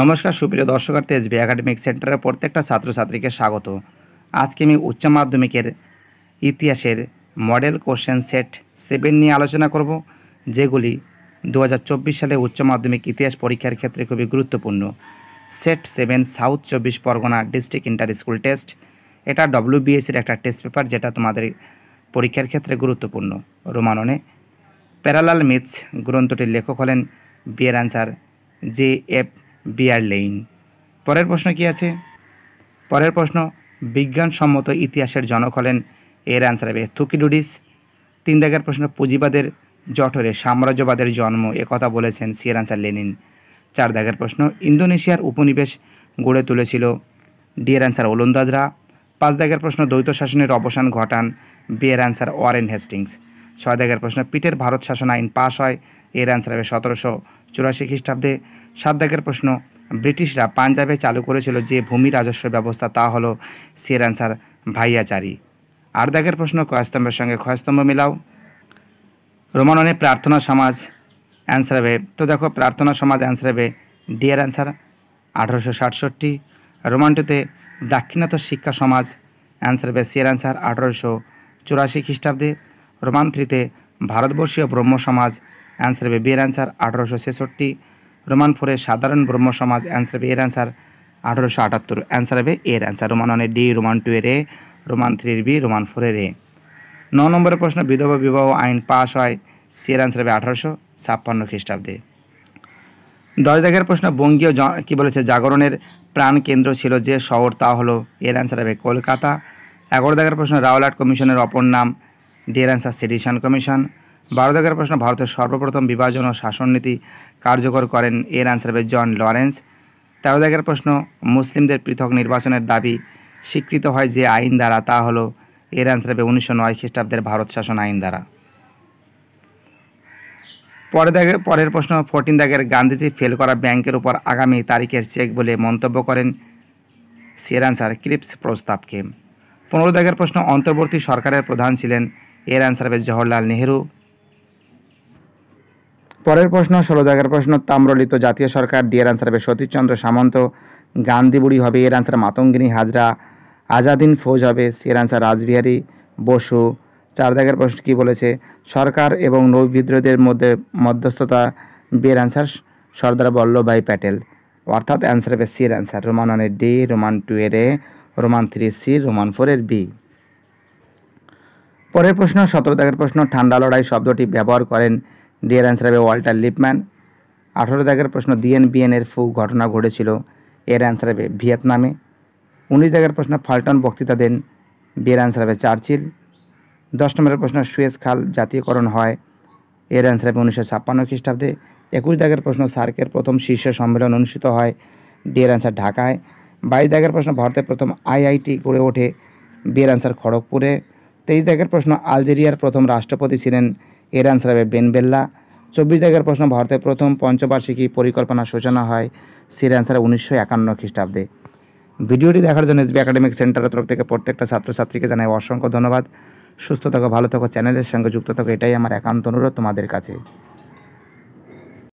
নমস্কার সুপ্রিয় দর্শকার্থী B academic সেন্টারের প্রত্যেকটা ছাত্রছাত্রীকে স্বাগত আজকে আমি উচ্চ মাধ্যমিকের ইতিহাসের মডেল কোশ্চেন সেট সেভেন নিয়ে আলোচনা করব যেগুলি দু সালে উচ্চ মাধ্যমিক ইতিহাস পরীক্ষার ক্ষেত্রে খুবই গুরুত্বপূর্ণ সেট সেভেন সাউথ চব্বিশ Pargana district inter school test এটা ডব্লিউবিএসির e একটা টেস্ট পেপার যেটা তোমাদের পরীক্ষার ক্ষেত্রে গুরুত্বপূর্ণ রোমাননে প্যারালাল মিথস গ্রন্থটির লেখক হলেন বিয়ের অ্যান্সার জে এফ বিয়ার লেইন পরের প্রশ্ন কি আছে পরের প্রশ্ন বিজ্ঞানসম্মত ইতিহাসের জনক হলেন এর অ্যান্সার হবে থুকিডুডিস তিন দাগের প্রশ্ন পুঁজিবাদের জঠরে সাম্রাজ্যবাদের জন্ম কথা বলেছেন সিয়ার অ্যান্সার লেনিন চার দাগের প্রশ্ন ইন্দোনেশিয়ার উপনিবেশ গড়ে তুলেছিল ডিয়ের অ্যান্সার ওলন্দাজরা পাঁচ দাগের প্রশ্ন দ্বৈত শাসনের অবসান ঘটান বিয়ের অ্যান্সার ওয়ারেন হেস্টিংস ছয় দাগের প্রশ্ন পিটের ভারত শাসন আইন পাশ হয় এর অ্যান্সার হবে সতেরোশো চুরাশি খ্রিস্টাব্দে সাদ্দাকের প্রশ্ন ব্রিটিশরা পাঞ্জাবে চালু করেছিল যে ভূমি রাজস্ব ব্যবস্থা তা হলো সিয়ের আনসার ভাইয়াচারি আর্দাকের প্রশ্ন কয়স্তম্ভের সঙ্গে ক্ষয়স্তম্ভ মিলাও রোমাননে প্রার্থনা সমাজ অ্যান্সার হবে তো দেখো প্রার্থনা সমাজ অ্যান্সার হবে ডিয়ার অ্যান্সার আঠারোশো সাতষট্টি রোমানটিতে দাক্ষিণাত্য শিক্ষা সমাজ অ্যান্সার হবে সিয়ের অ্যান্সার আঠারোশো চুরাশি খ্রিস্টাব্দে রোমান্ত্রিতে ভারতবর্ষীয় ব্রহ্ম সমাজ অ্যান্সার হবে বিয়ের অ্যান্সার আঠারোশো ছেষট্টি রোমান ফোরের সাধারণ ব্রহ্ম সমাজ অ্যান্সার হবে এর অ্যান্সার আঠারোশো আটাত্তর অ্যান্সার হবে এর অ্যান্সার রোমান ওয়ানের ডি রোমান টু এর এ রোমান থ্রির বি রোমান ফোরের এ ন নম্বরের প্রশ্ন বিধবা বিবাহ আইন পাশ হয় সি এর অ্যান্সার হবে আঠারোশো ছাপ্পান্ন খ্রিস্টাব্দে দশ দেখের প্রশ্ন বঙ্গীয় কী বলেছে জাগরণের প্রাণ কেন্দ্র ছিল যে শহর তা হলো এর অ্যান্সার হবে কলকাতা এগারো দেখার প্রশ্ন রাওলাট কমিশনের অপর নাম ডি এর অ্যান্সার সেডিশন কমিশন বারো দাগের প্রশ্ন ভারতের সর্বপ্রথম বিভাজন ও শাসন নীতি কার্যকর করেন এর আনসার হবে জন লরেন্স তেরো দাগের প্রশ্ন মুসলিমদের পৃথক নির্বাচনের দাবি স্বীকৃত হয় যে আইন দ্বারা তা হলো এর আনসার হবে উনিশশো নয় খ্রিস্টাব্দের ভারত শাসন আইন দ্বারা পরে দাগের পরের প্রশ্ন ফোরটিন দাগের গান্ধীজি ফেল করা ব্যাংকের উপর আগামী তারিখের চেক বলে মন্তব্য করেন সের আনসার ক্রিপস প্রস্তাবকে পনেরো দাগের প্রশ্ন অন্তর্বর্তী সরকারের প্রধান ছিলেন এর আনসার হবে জওহরলাল নেহেরু পরের প্রশ্ন ষোলো জায়গার প্রশ্ন তাম্রলিত জাতীয় সরকার ডিয়ার আনসার হবে সতীশচন্দ্র সামন্ত গান্ধীবুড়ি হবে এর আনসার মাতঙ্গিনী হাজরা আজাদিন ফৌজ হবে সি এর আনসার রাসবিহারী বসু চার জায়গার প্রশ্ন কী বলেছে সরকার এবং নৌ বিদ্রোহীদের মধ্যে মধ্যস্থতা এর আনসার সর্দার বল্লভভাই প্যাটেল অর্থাৎ অ্যান্সার হবে এর আনসার রোমান ওয়ানের ডি রোমান টু এর A Roman three C Roman ফোরের বি পরের প্রশ্ন সতেরো দাগের প্রশ্ন ঠান্ডা লড়াই শব্দটি ব্যবহার করেন ডিয়ার অ্যান্সার হবে ওয়াল্টার লিপম্যান আঠেরো দাগের প্রশ্ন ডিএনবিএনের ফু ঘটনা ঘটেছিল এর অ্যান্সার হবে ভিয়েতনামে উনিশ দাগের প্রশ্ন ফাল্টন বক্তৃতা দেন বিয়ের অ্যান্সার হবে চার্চিল দশ নম্বরের প্রশ্ন সুয়েজ খাল জাতীয়করণ হয় এর অ্যান্সার হবে উনিশশো ছাপ্পান্ন খ্রিস্টাব্দে একুশ দাগের প্রশ্ন সার্কের প্রথম শীর্ষ সম্মেলন অনুষ্ঠিত হয় ডিয়ের অ্যান্সার ঢাকায় বাইশ দাগের প্রশ্ন ভারতের প্রথম আইআইটি গড়ে ওঠে বিয়ের অ্যান্সার খড়গপুরে তেইশ দাগের প্রশ্ন আলজেরিয়ার প্রথম রাষ্ট্রপতি ছিলেন এর আনসার হবে বেনবেল্লা চব্বিশ তারিখের প্রশ্ন ভারতের প্রথম পঞ্চবার্ষিকী পরিকল্পনা সূচনা হয় সের অ্যান্সার উনিশশো একান্ন খ্রিস্টাব্দে ভিডিওটি দেখার জন্য এসবি একাডেমিক সেন্টারের তরফ থেকে প্রত্যেকটা ছাত্রছাত্রীকে জানাই অসংখ্য ধন্যবাদ সুস্থ থাকো ভালো থাকো চ্যানেলের সঙ্গে যুক্ত থাকো এটাই আমার একান্ত অনুরোধ তোমাদের কাছে